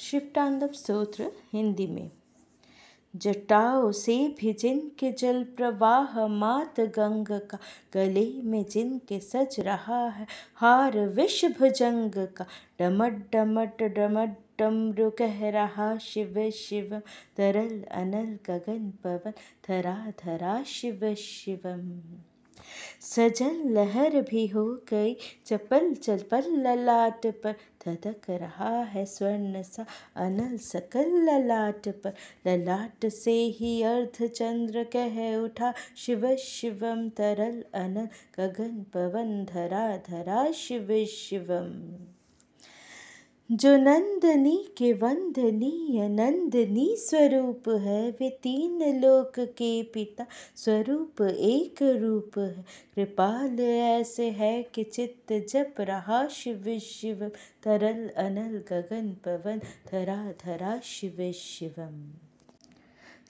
शिवटांडव स्त्रोत्र हिंदी में जटाओं से भी जिनके जल प्रवाह मात गंग का गले में जिनके सज रहा है हार विश्व भुजंग का डमट डमट डमट डमरु कह रहा शिव शिव तरल अनल गगन पवन धरा धरा शिव शिवम सजल लहर भी हो गई चपल चल ललाट पर धधक रहा है स्वर्ण सा अनल सकल ललाट पर ललाट से ही अर्ध चंद्र कह उठा शिव शिवम तरल अनल गगन पवन धरा धरा शिव शिवम जो नंदनी के वंदनीय नंदनी स्वरूप है वे तीन लोक के पिता स्वरूप एक रूप है कृपाल ऐसे है कि चित्त जप रहा शिव शिव तरल अनल गगन पवन धरा धरा शिव शिवम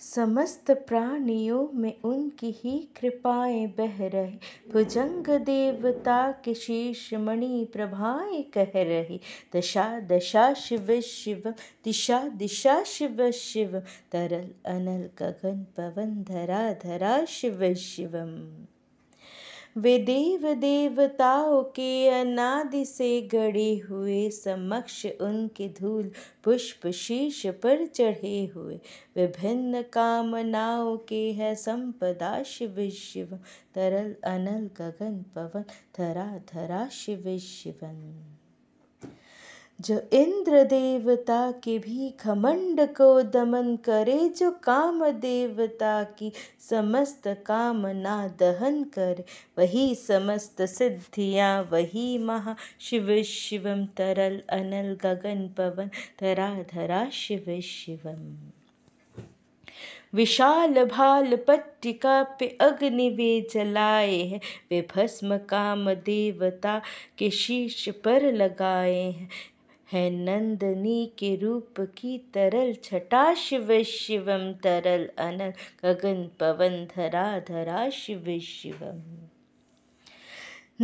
समस्त प्राणियों में उनकी ही कृपाएं बह रही भुजंग देवता के शीर्ष मणि प्रभाएं कह रही दशा दशा शिव शिव दिशा दिशा शिव शिव तरल अनल गगन पवन धरा धरा शिव शिवम वे देव देवताओं के अनादि से गड़े हुए समक्ष उनके धूल पुष्प शीर्ष पर चढ़े हुए विभिन्न कामनाओं के है संपदा शिव शिव तरल अनल गगन पवन धरा धरा शिव शिवन जो इंद्र देवता के भी घमंड को दमन करे जो काम देवता की समस्त कामना दहन करे वही समस्त सिद्धियाँ वही महा शिव शिवम तरल अनल गगन पवन धरा धरा शिव शिवम विशाल भाल पट्टिका पे अग्नि वे जलाए हैं वे भस्म काम देवता के शीश पर लगाए हैं है नंदनी के रूप की तरल छटा शिव शिवम तरल अनल गगन पवन धरा धरा शिव शिवम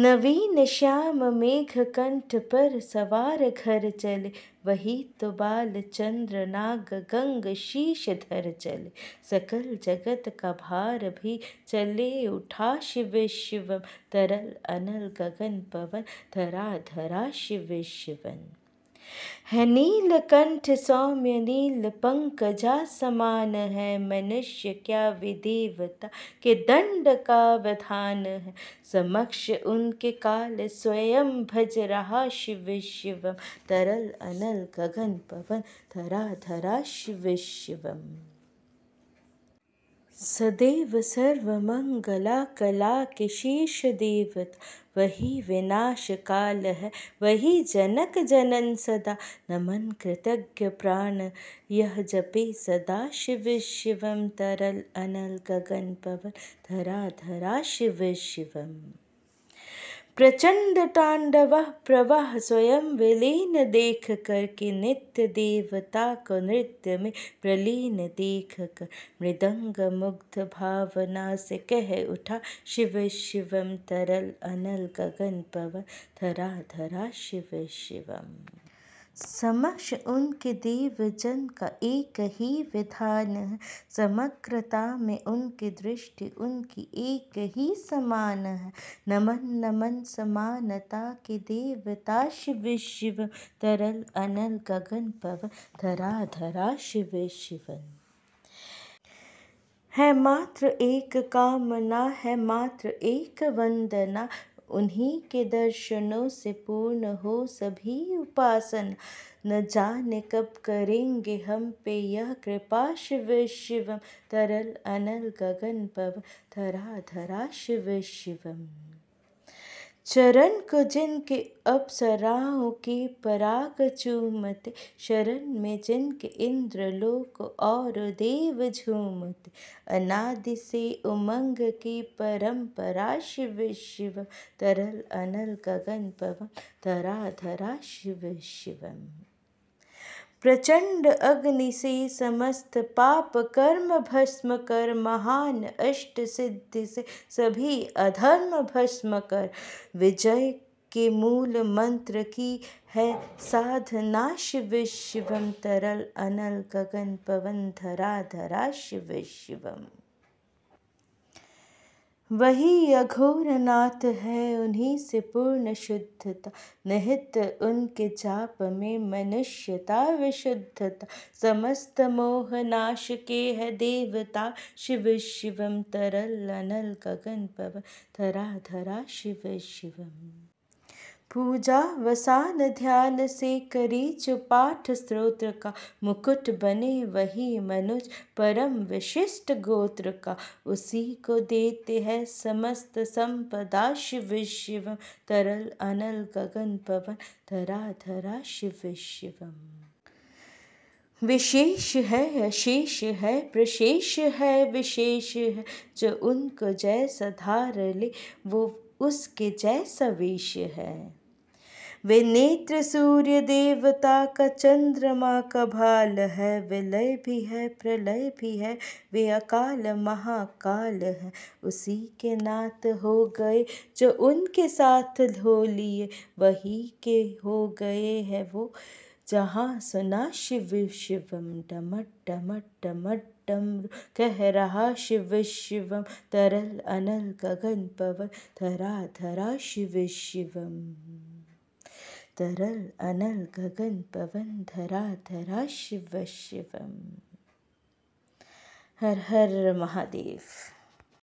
नवीन श्याम मेघ कंठ पर सवार घर चले वही तो बाल चंद्र नाग गंग शीश धर चले सकल जगत का भार भी चले उठा शिव शिवम तरल अनल गगन पवन धरा धरा शिव शिवन है नीलकंठ सौम्य नील पंकजा समान है मनुष्य क्या विदेवता के दंड का विधान है समक्ष उनके काल स्वयं भज रहा शिव शिवम तरल अनल गगन पवन धरा धरा शिव शिवम सदैव सर्वमंगला कला के शीर्ष देवत वही विनाश काल है वही जनक जनन सदा नमन कृतज्ञ प्राण यह जपे सदा शिव शिवम तरल अनल गगन पवन धरा धरा शिव शिवम प्रचंड तांडव प्रवाह स्वयं विलीन देख कर के नित्य देवता को नृत्य में प्रलीन देख कर मृदंग मुग्ध भावना से कह उठा शिव शिवम तरल अनल गगन पवन धरा धरा शिव शिवम समक्ष उनके देवजन का एक ही विधान समग्रता में उनकी दृष्टि उनकी एक ही समान है नमन नमन समानता के देवता शिव शिव तरल अनल गगन पव धरा धरा शिव शिव है मात्र एक कामना है मात्र एक वंदना उन्हीं के दर्शनों से पूर्ण हो सभी उपासन न जाने कब करेंगे हम पे यह कृपा शिव शिवम तरल अनल गगन पव धरा धरा शिव शिवम चरण को जिनके के की पराग चूमते शरण में जन के लोक और देव झूमते अनादि से उमंग की परंपरा शिव शिव तरल अनल गगन पवन धरा धरा शिव शिवम प्रचंड अग्नि से समस्त पाप कर्म भस्म कर महान अष्ट सिद्धि से सभी अधर्म भस्म कर विजय के मूल मंत्र की है साधनाश विश्वम तरल अनल गगन पवन धरा धरा शिव शिवम वही नाथ है उन्हीं से पूर्ण शुद्धता निहित उनके जाप में मनुष्यता विशुद्धता समस्त नाश के है देवता शिव शिवम तरल अनल गगन पवन धरा धरा शिव शिवम पूजा वसान ध्यान से करी चुपाठ स्त्रोत्र का मुकुट बने वही मनुज परम विशिष्ट गोत्र का उसी को देते हैं समस्त संपदा शिव शिवम तरल अनल गगन पवन धरा धरा शिव शिवम विशेष है अशेष है प्रशेष है विशेष है जो उनको जैसा धार ले वो उसके जैसा वेश है वे नेत्र सूर्य देवता का चंद्रमा का भाल है वे लय भी है प्रलय भी है वे अकाल महाकाल है उसी के नात हो गए जो उनके साथ धो लिए वही के हो गए हैं वो जहाँ सुना शिव शिवम डमट डमट डमट डम कह रहा शिव शिवम तरल अनल गगन पवन धरा धरा शिव शिवम तरल अनल गगन पवन धरा धरा शिव शिवम हर हर महादेव